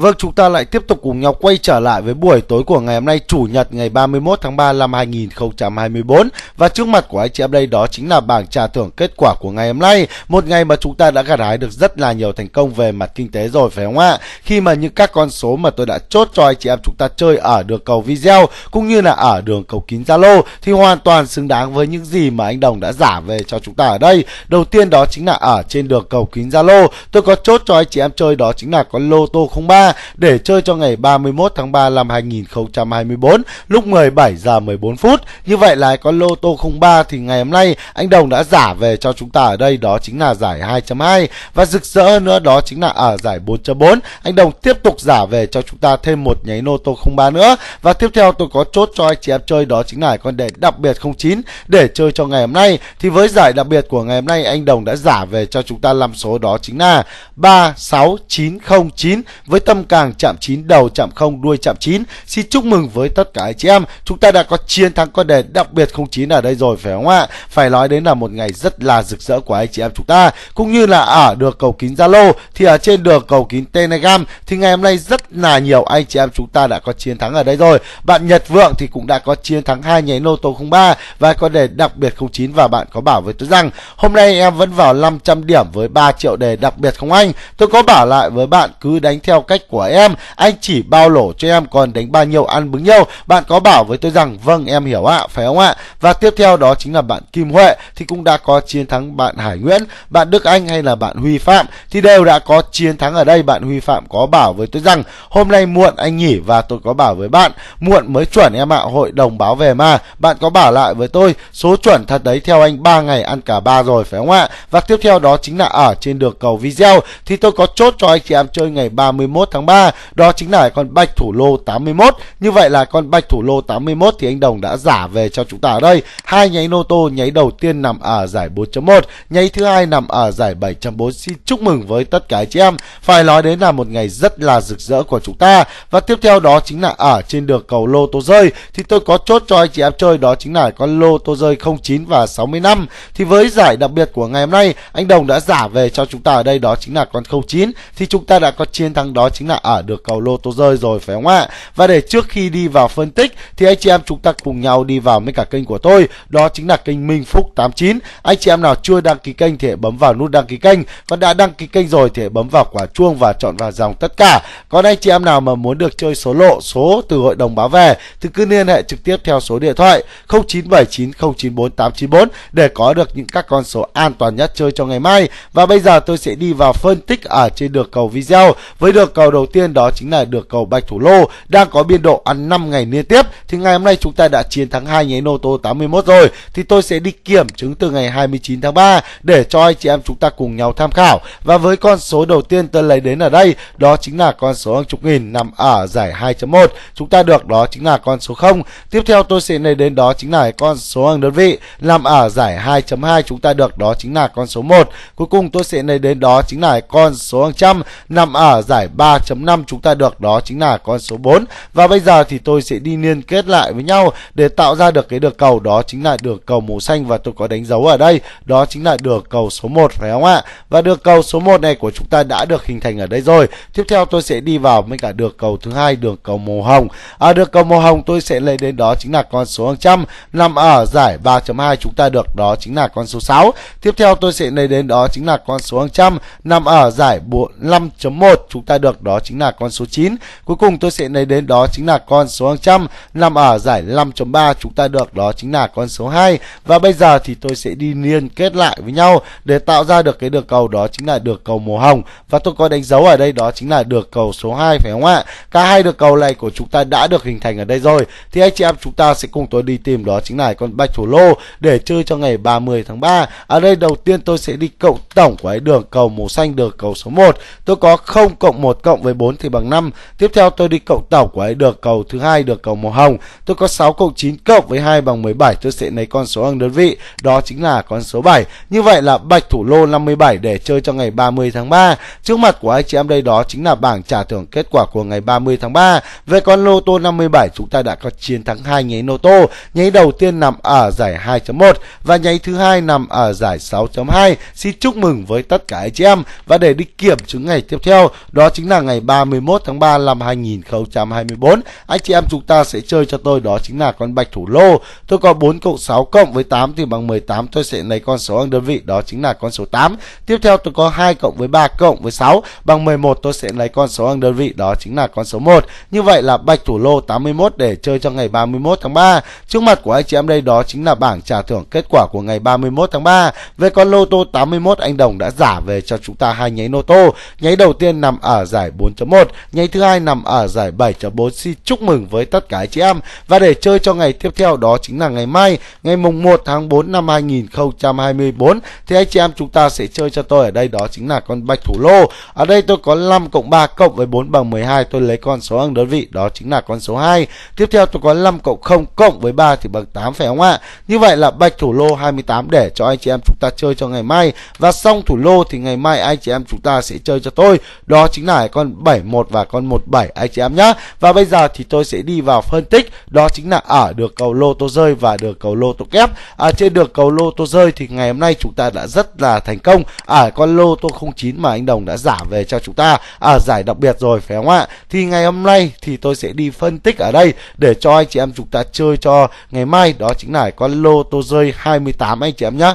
Vâng, chúng ta lại tiếp tục cùng nhau quay trở lại với buổi tối của ngày hôm nay Chủ nhật ngày 31 tháng 3 năm 2024 Và trước mặt của anh chị em đây đó chính là bảng trả thưởng kết quả của ngày hôm nay Một ngày mà chúng ta đã gặt hái được rất là nhiều thành công về mặt kinh tế rồi phải không ạ? Khi mà những các con số mà tôi đã chốt cho anh chị em chúng ta chơi ở đường cầu video Cũng như là ở đường cầu kín Zalo Thì hoàn toàn xứng đáng với những gì mà anh Đồng đã giả về cho chúng ta ở đây Đầu tiên đó chính là ở trên đường cầu kín Zalo Tôi có chốt cho anh chị em chơi đó chính là con Lô Tô 03 để chơi cho ngày 31 tháng 3 năm 2024 lúc 17 giờ 14 phút. Như vậy là con lô tô 03 thì ngày hôm nay anh Đồng đã giả về cho chúng ta ở đây đó chính là giải 2.2 và rực rỡ hơn nữa đó chính là ở giải 4.4. Anh Đồng tiếp tục giả về cho chúng ta thêm một nháy lô tô 03 nữa và tiếp theo tôi có chốt cho anh chị em chơi đó chính là con đề đặc biệt 09 để chơi cho ngày hôm nay thì với giải đặc biệt của ngày hôm nay anh Đồng đã giả về cho chúng ta năm số đó chính là 36909 với tâm 100 càng chạm chín đầu chạm không đuôi chạm chín Xin chúc mừng với tất cả anh chị em. Chúng ta đã có chiến thắng con đề đặc biệt không chín ở đây rồi phải không ạ? Phải nói đến là một ngày rất là rực rỡ của anh chị em chúng ta. Cũng như là ở được cầu kín Zalo thì ở trên đường cầu kín Telegram thì ngày hôm nay rất là nhiều anh chị em chúng ta đã có chiến thắng ở đây rồi. Bạn Nhật Vượng thì cũng đã có chiến thắng hai nháy lô tô 03 và con đề đặc biệt không chín và bạn có bảo với tôi rằng hôm nay em vẫn vào 500 điểm với 3 triệu đề đặc biệt không anh? Tôi có bảo lại với bạn cứ đánh theo cách của em anh chỉ bao lỗ cho em còn đánh bao nhiêu ăn bứng nhiêu bạn có bảo với tôi rằng vâng em hiểu ạ phải không ạ và tiếp theo đó chính là bạn kim huệ thì cũng đã có chiến thắng bạn hải nguyễn bạn đức anh hay là bạn huy phạm thì đều đã có chiến thắng ở đây bạn huy phạm có bảo với tôi rằng hôm nay muộn anh nghỉ và tôi có bảo với bạn muộn mới chuẩn em ạ hội đồng báo về mà bạn có bảo lại với tôi số chuẩn thật đấy theo anh ba ngày ăn cả ba rồi phải không ạ và tiếp theo đó chính là ở trên đường cầu video thì tôi có chốt cho anh chị em chơi ngày 31 31 tháng 3 đó chính là con bạch thủ lô 81 như vậy là con bạch thủ lô 81 thì anh Đồng đã giả về cho chúng ta ở đây hai nháy nô tô nháy đầu tiên nằm ở giải 4.1 nháy thứ hai nằm ở giải 7.4 xin chúc mừng với tất cả chị em phải nói đến là một ngày rất là rực rỡ của chúng ta và tiếp theo đó chính là ở trên được cầu lô tô rơi thì tôi có chốt cho anh chị em chơi đó chính là con lô tô rơi 09 và 60 năm thì với giải đặc biệt của ngày hôm nay anh Đồng đã giả về cho chúng ta ở đây đó chính là con 09 thì chúng ta đã có chiến thắng đó chính là ở à, được cầu lô tô rơi rồi phải không ạ? Và để trước khi đi vào phân tích thì anh chị em chúng ta cùng nhau đi vào với cả kênh của tôi, đó chính là kênh Minh Phúc 89. Anh chị em nào chưa đăng ký kênh thì hãy bấm vào nút đăng ký kênh và đã đăng ký kênh rồi thì hãy bấm vào quả chuông và chọn vào dòng tất cả. Còn anh chị em nào mà muốn được chơi số lộ, số từ hội đồng báo về thì cứ liên hệ trực tiếp theo số điện thoại 0979094894 để có được những các con số an toàn nhất chơi cho ngày mai. Và bây giờ tôi sẽ đi vào phân tích ở trên được cầu video với được cầu kèo đầu tiên đó chính là được cầu Bạch Thủ Lô đang có biên độ ăn 5 ngày liên tiếp thì ngày hôm nay chúng ta đã chiến thắng hai nháy nô tô 81 rồi thì tôi sẽ đi kiểm chứng từ ngày 29 tháng 3 để cho anh chị em chúng ta cùng nhau tham khảo và với con số đầu tiên tôi lấy đến ở đây đó chính là con số hàng chục nghìn nằm ở giải 2.1 chúng ta được đó chính là con số 0 tiếp theo tôi sẽ lấy đến đó chính là con số hàng đơn vị nằm ở giải 2.2 chúng ta được đó chính là con số 1 cuối cùng tôi sẽ lấy đến đó chính là con số hàng trăm nằm ở giải 3 3.5 chúng ta được đó chính là con số 4 và bây giờ thì tôi sẽ đi liên kết lại với nhau để tạo ra được cái đường cầu đó chính là đường cầu màu xanh và tôi có đánh dấu ở đây đó chính là đường cầu số 1 phải không ạ và đường cầu số 1 này của chúng ta đã được hình thành ở đây rồi tiếp theo tôi sẽ đi vào với cả đường cầu thứ hai đường cầu màu hồng à, đường cầu màu hồng tôi sẽ lấy đến đó chính là con số 100 nằm ở giải 3.2 chúng ta được đó chính là con số 6 tiếp theo tôi sẽ lấy đến đó chính là con số 100 nằm ở giải 5.1 chúng ta được đó đó chính là con số 9. Cuối cùng tôi sẽ lấy đến đó chính là con số 100 nằm ở giải 5.3 chúng ta được đó chính là con số 2. Và bây giờ thì tôi sẽ đi liên kết lại với nhau để tạo ra được cái đường cầu đó chính là đường cầu màu hồng và tôi có đánh dấu ở đây đó chính là đường cầu số 2 phải không ạ? Cả hai đường cầu này của chúng ta đã được hình thành ở đây rồi. Thì anh chị em chúng ta sẽ cùng tôi đi tìm đó chính là con bạch thủ lô để chơi cho ngày 30 tháng 3. Ở đây đầu tiên tôi sẽ đi cộng tổng của cái đường cầu màu xanh đường cầu số 1. Tôi có 0 cộng 1 cộng cộng với 4 thì bằng 5. Tiếp theo tôi đi cộng tổng của ấy được cầu thứ hai được cầu màu hồng. Tôi có 6 cộng 9 cộng với 2 bằng 17, tôi sẽ lấy con số hàng đơn vị, đó chính là con số 7. Như vậy là bạch thủ lô 57 để chơi cho ngày 30 tháng 3. Trước mặt của anh chị em đây đó chính là bảng trả thưởng kết quả của ngày 30 tháng 3. Về con lô tô 57 chúng ta đã có chiến thắng hai nháy lô tô. Nháy đầu tiên nằm ở giải 2.1 và nháy thứ hai nằm ở giải 6.2. Xin chúc mừng với tất cả anh chị em và để đi kiểm chứng ngày tiếp theo đó chính là ngày ngày 31 tháng 3 năm 2024. Anh chị em chúng ta sẽ chơi cho tôi đó chính là con bạch thủ lô. Tôi có 4 cộng 6 cộng với 8 thì bằng 18. Tôi sẽ lấy con số hàng đơn vị đó chính là con số 8. Tiếp theo tôi có 2 cộng với 3 cộng với 6 bằng 11 tôi sẽ lấy con số hàng đơn vị đó chính là con số 1. Như vậy là bạch thủ lô 81 để chơi cho ngày 31 tháng 3. Trước mặt của anh chị em đây đó chính là bảng trả thưởng kết quả của ngày 31 tháng 3. Về con lô tô 81 anh Đồng đã giả về cho chúng ta hai nháy lô tô. Nháy đầu tiên nằm ở giải 4.1. Nhảy thứ hai nằm ở giải 7.4 xin chúc mừng với tất cả chị em và để chơi cho ngày tiếp theo đó chính là ngày mai ngày mùng 1 tháng 4 năm 2024 thì anh chị em chúng ta sẽ chơi cho tôi ở đây đó chính là con bạch thủ lô ở đây tôi có 5 cộng 3 cộng với 4 bằng 12 tôi lấy con số hàng đơn vị đó chính là con số 2 tiếp theo tôi có 5 cộng 0 cộng với 3 thì bằng 8 phải không ạ như vậy là bạch thủ lô 28 để cho anh chị em chúng ta chơi cho ngày mai và xong thủ lô thì ngày mai anh chị em chúng ta sẽ chơi cho tôi đó chính là con con 71 và con 17 anh chị em nhá. Và bây giờ thì tôi sẽ đi vào phân tích đó chính là ở à, được cầu lô tô rơi và được cầu lô tô kép. À, trên được cầu lô tô rơi thì ngày hôm nay chúng ta đã rất là thành công ở à, con lô tô 09 mà anh Đồng đã giả về cho chúng ta ở à, giải đặc biệt rồi phải không ạ? Thì ngày hôm nay thì tôi sẽ đi phân tích ở đây để cho anh chị em chúng ta chơi cho ngày mai đó chính là con lô tô rơi 28 anh chị em nhá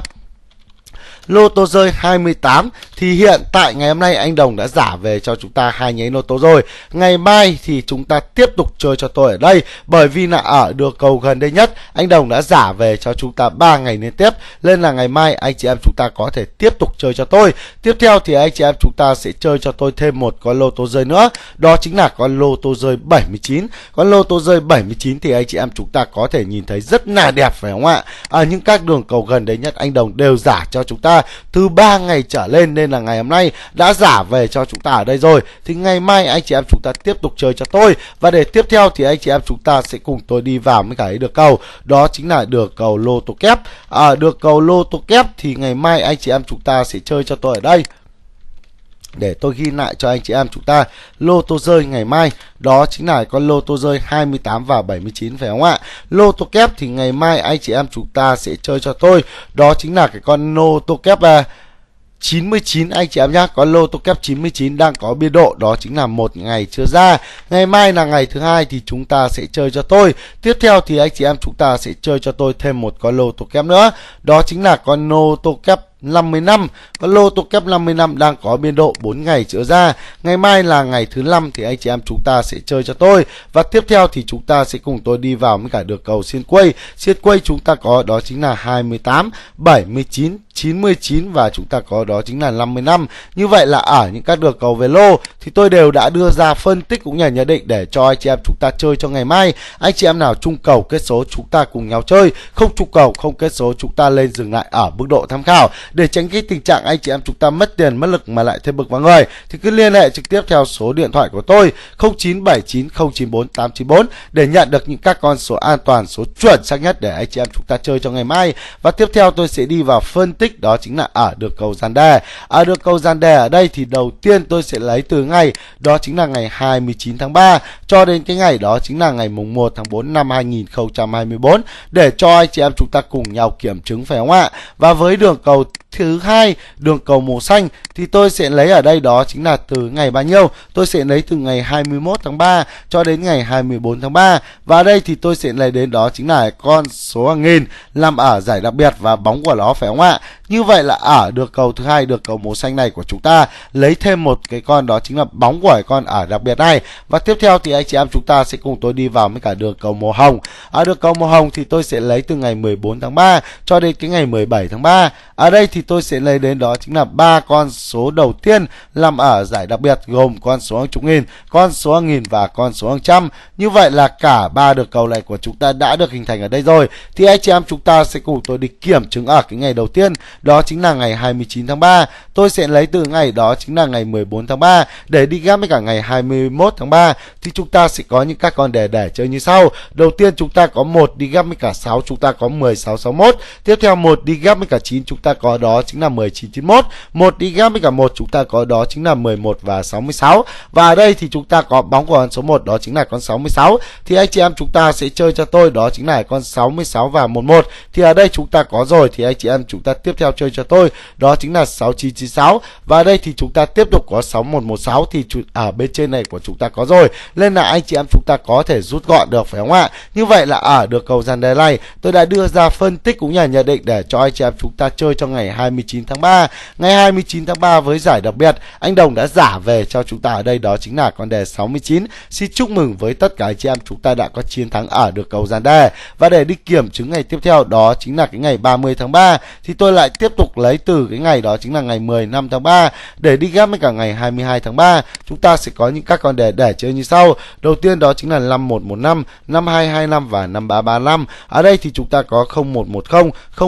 lô tô rơi 28 thì hiện tại ngày hôm nay anh Đồng đã giả về cho chúng ta hai nháy lô tô rồi. Ngày mai thì chúng ta tiếp tục chơi cho tôi ở đây bởi vì là ở được cầu gần đây nhất anh Đồng đã giả về cho chúng ta ba ngày liên tiếp nên là ngày mai anh chị em chúng ta có thể tiếp tục chơi cho tôi. Tiếp theo thì anh chị em chúng ta sẽ chơi cho tôi thêm một con lô tô rơi nữa. Đó chính là con lô tô rơi 79. Con lô tô rơi 79 thì anh chị em chúng ta có thể nhìn thấy rất là đẹp phải không ạ? Ở những các đường cầu gần đây nhất anh Đồng đều giả cho chúng ta là thứ ba ngày trở lên nên là ngày hôm nay đã giả về cho chúng ta ở đây rồi thì ngày mai anh chị em chúng ta tiếp tục chơi cho tôi và để tiếp theo thì anh chị em chúng ta sẽ cùng tôi đi vào với cả được cầu đó chính là được cầu lô tô kép ở à, được cầu lô tô kép thì ngày mai anh chị em chúng ta sẽ chơi cho tôi ở đây để tôi ghi lại cho anh chị em chúng ta lô tô rơi ngày mai đó chính là con lô tô rơi 28 và 79 phải không ạ lô tô kép thì ngày mai anh chị em chúng ta sẽ chơi cho tôi đó chính là cái con lô tô kép à, 99 anh chị em nhé Có lô tô kép 99 đang có biên độ Đó chính là một ngày chưa ra Ngày mai là ngày thứ hai thì chúng ta sẽ chơi cho tôi Tiếp theo thì anh chị em chúng ta sẽ chơi cho tôi thêm một con lô tô kép nữa Đó chính là con lô tô kép 50 năm, và lô tô kép 50 năm đang có biên độ 4 ngày trở ra. Ngày mai là ngày thứ năm thì anh chị em chúng ta sẽ chơi cho tôi và tiếp theo thì chúng ta sẽ cùng tôi đi vào với cả được cầu xiên quay. Xiên quay chúng ta có đó chính là 28, 79, 99 và chúng ta có đó chính là 50 năm. Như vậy là ở những các đường cầu về lô thì tôi đều đã đưa ra phân tích cũng như nhận định để cho anh chị em chúng ta chơi cho ngày mai. Anh chị em nào trung cầu kết số chúng ta cùng nhau chơi, không trung cầu không kết số chúng ta lên dừng lại ở mức độ tham khảo để tránh cái tình trạng anh chị em chúng ta mất tiền mất lực mà lại thêm bực vào người thì cứ liên hệ trực tiếp theo số điện thoại của tôi 0979094894 để nhận được những các con số an toàn số chuẩn xác nhất để anh chị em chúng ta chơi trong ngày mai và tiếp theo tôi sẽ đi vào phân tích đó chính là ở được cầu gian đề ở được cầu gian đề ở đây thì đầu tiên tôi sẽ lấy từ ngày đó chính là ngày 29 tháng 3 cho đến cái ngày đó chính là ngày mùng 1 tháng 4 năm 2024 để cho anh chị em chúng ta cùng nhau kiểm chứng phải không ạ và với đường cầu thứ hai đường cầu màu xanh thì tôi sẽ lấy ở đây đó chính là từ ngày bao nhiêu tôi sẽ lấy từ ngày 21 tháng 3 cho đến ngày 24 tháng 3 và đây thì tôi sẽ lấy đến đó chính là con số hàng nghìn nằm ở giải đặc biệt và bóng của nó phải không ạ như vậy là ở được cầu thứ hai được cầu màu xanh này của chúng ta lấy thêm một cái con đó chính là bóng của con ở đặc biệt này và tiếp theo thì anh chị em chúng ta sẽ cùng tôi đi vào với cả đường cầu màu hồng ở đường cầu màu hồng thì tôi sẽ lấy từ ngày 14 tháng 3 cho đến cái ngày 17 tháng 3 ở đây thì tôi sẽ lấy đến đó chính là ba con số đầu tiên làm ở giải đặc biệt gồm con số hàng chục nghìn, con số hàng nghìn và con số hàng trăm. Như vậy là cả ba được cầu này của chúng ta đã được hình thành ở đây rồi. Thì anh chị em chúng ta sẽ cùng tôi đi kiểm chứng ở cái ngày đầu tiên, đó chính là ngày 29 tháng 3. Tôi sẽ lấy từ ngày đó chính là ngày 14 tháng 3 để đi ghép với cả ngày 21 tháng 3 thì chúng ta sẽ có những các con đề để chơi như sau. Đầu tiên chúng ta có một đi ghép với cả 6 chúng ta có 16 61. Tiếp theo một đi ghép với cả 9 chúng ta có đó đó chính là 1991, một đi ghép với cả một chúng ta có đó chính là 11 và 66. Và ở đây thì chúng ta có bóng của con số 1 đó chính là con 66. Thì anh chị em chúng ta sẽ chơi cho tôi đó chính là con 66 và 11. Thì ở đây chúng ta có rồi thì anh chị em chúng ta tiếp theo chơi cho tôi đó chính là 6996. Và ở đây thì chúng ta tiếp tục có 6116 thì ở à, bên trên này của chúng ta có rồi. Nên là anh chị em chúng ta có thể rút gọn được phải không ạ? Như vậy là ở à, được cầu dàn đề này tôi đã đưa ra phân tích cũng như là nhận định để cho anh chị em chúng ta chơi cho ngày 29 tháng 3. Ngày 29 tháng 3 với giải đặc biệt, anh Đồng đã giả về cho chúng ta ở đây đó chính là con đề 69. Xin chúc mừng với tất cả anh chị em chúng ta đã có chiến thắng ở được cầu gian đề. Và để đi kiểm chứng ngày tiếp theo đó chính là cái ngày 30 tháng 3 thì tôi lại tiếp tục lấy từ cái ngày đó chính là ngày năm tháng 3 để đi ghép với cả ngày 22 tháng 3. Chúng ta sẽ có những các con đề để chơi như sau. Đầu tiên đó chính là 5115, 5225 và 5335. Ở đây thì chúng ta có 0110,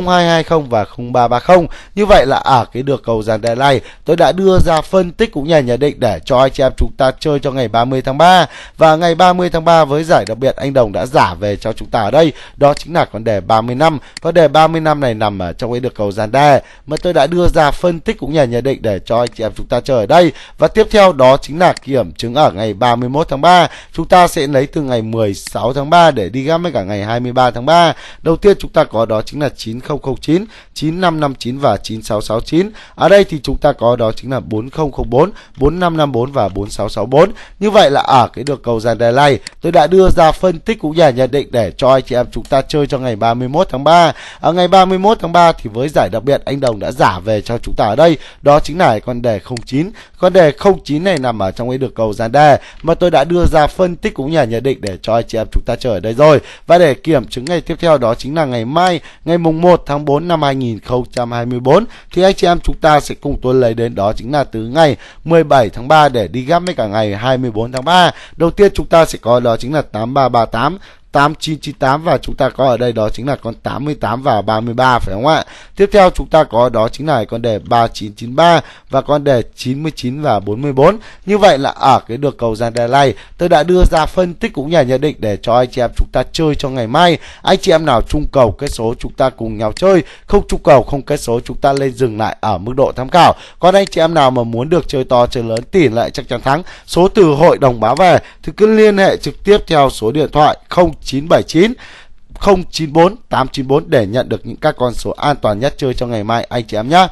0220 và 0330. Như vậy là ở à, cái được cầu dàn đề này, tôi đã đưa ra phân tích cũng nhà nhận định để cho anh chị em chúng ta chơi cho ngày 30 tháng 3. Và ngày 30 tháng 3 với giải đặc biệt anh Đồng đã giả về cho chúng ta ở đây, đó chính là con đề 30 năm. Con đề 30 năm này nằm ở trong cái được cầu dàn đề mà tôi đã đưa ra phân tích cũng nhà nhận định để cho anh chị em chúng ta chơi ở đây. Và tiếp theo đó chính là kiểm chứng ở ngày 31 tháng 3. Chúng ta sẽ lấy từ ngày 16 tháng 3 để đi găm với cả ngày 23 tháng 3. Đầu tiên chúng ta có đó chính là 9009, 9559 và và 9669. Ở đây thì chúng ta có đó chính là 4004, 4554 và 4664. Như vậy là ở cái đường cầu dàn đề này, tôi đã đưa ra phân tích cũng nhà nhận định để cho anh chị em chúng ta chơi cho ngày 31 tháng 3. Ở ngày 31 tháng 3 thì với giải đặc biệt anh Đồng đã giả về cho chúng ta ở đây, đó chính là con đề 09. Con đề 09 này nằm ở trong cái đường cầu dàn đề mà tôi đã đưa ra phân tích cũng nhà nhận định để cho anh chị em chúng ta chơi ở đây rồi. Và để kiểm chứng ngày tiếp theo đó chính là ngày mai, ngày mùng 1 tháng 4 năm 2020 14 thì anh chị em chúng ta sẽ cùng tôi lấy đến đó chính là từ ngày 17 tháng 3 để đi gấp với cả ngày 24 tháng 3. Đầu tiên chúng ta sẽ có đó chính là 8338 8998 và chúng ta có ở đây đó chính là con 88 và 33 phải không ạ? Tiếp theo chúng ta có đó chính là con đề 3993 và con đề 99 và 44. Như vậy là ở cái đường cầu gian đề này tôi đã đưa ra phân tích cũng như nhận định để cho anh chị em chúng ta chơi cho ngày mai. Anh chị em nào trung cầu kết số chúng ta cùng nhau chơi, không trung cầu không kết số chúng ta lên dừng lại ở mức độ tham khảo. Còn anh chị em nào mà muốn được chơi to chơi lớn tỷ lại chắc chắn thắng, số từ hội đồng báo về thì cứ liên hệ trực tiếp theo số điện thoại 09 0979 094894 để nhận được những các con số an toàn nhất chơi cho ngày mai anh chị em nhé.